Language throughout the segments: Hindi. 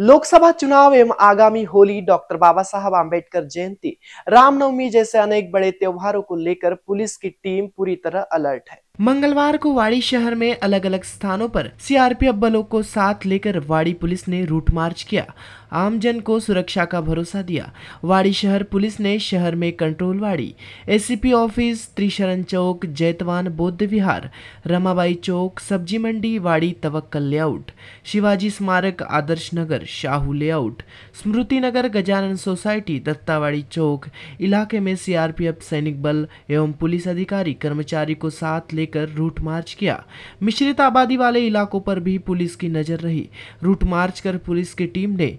लोकसभा चुनाव एवं आगामी होली डॉक्टर बाबा साहब आम्बेडकर जयंती रामनवमी जैसे अनेक बड़े त्योहारों को लेकर पुलिस की टीम पूरी तरह अलर्ट है मंगलवार को वाड़ी शहर में अलग अलग स्थानों पर सीआरपीएफ बलों को साथ लेकर वाड़ी पुलिस ने रूट मार्च किया आमजन को सुरक्षा का भरोसा दिया वाड़ी शहर पुलिस ने शहर में control Wadi ACP office Trisharan Chowk Jaitwan Buddh Vihar Ramabai चौक सब्जी मंडी वाड़ी तवक्कल layout Shivaji Smarak Adarsh Nagar Shahu layout Smriti Nagar Gajanan society Dattawadi Chowk इलाके में सीआरपीएफ सैनिक बल एवं पुलिस अधिकारी कर्मचारी को साथ लेकर लेकर रूट मार्च किया मिश्रित आबादी वाले इलाकों पर भी पुलिस की नज़र रही रूट मार्च कर पुलिस की टीम ने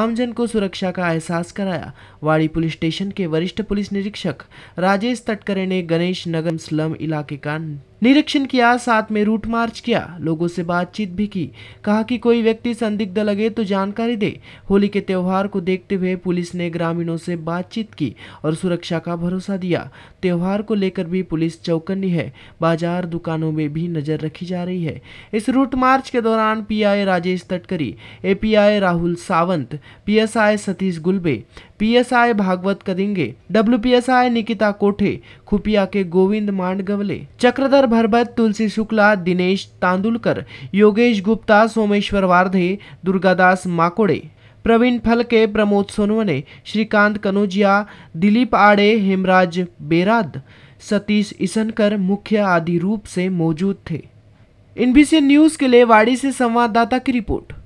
आमजन को सुरक्षा का एहसास कराया वाड़ी पुलिस स्टेशन के वरिष्ठ पुलिस निरीक्षक राजेश तटकरे ने गणेश नगर स्लम इलाके का निरीक्षण किया साथ में रूट मार्च किया लोगों से बातचीत भी की कहा कि कोई व्यक्ति संदिग्ध लगे तो जानकारी दे होली के त्यौहार को देखते हुए पुलिस ने ग्रामीणों से बातचीत की और सुरक्षा का भरोसा दिया त्यौहार को लेकर भी पुलिस चौकन्नी है बाजार दुकानों में भी नजर रखी जा रही है इस रूट मार्च के दौरान P Rajesh Tatkari API Rahul Sawant P Satish Gulbe PSI Bhagwat करेंगे डब्ल्यूपीएसआई निकिता कोठे खुपिया के गोविंद मांडगवले चक्रधर भरबत तुलसी शुक्ला दिनेश तांदुलकर योगेश गुप्ता सोमेश्वर वार्धे दुर्गादास माकोड़े प्रवीण फलके प्रमोद सोनवने श्रीकांत कनोजिया दिलीप आड़े हेमराज बेराद सतीश इसनकर मुख्य आदि रूप से मौजूद थे एनबीसी न्यूज के लिए वाड़ी से संवाददाता की रिपोर्ट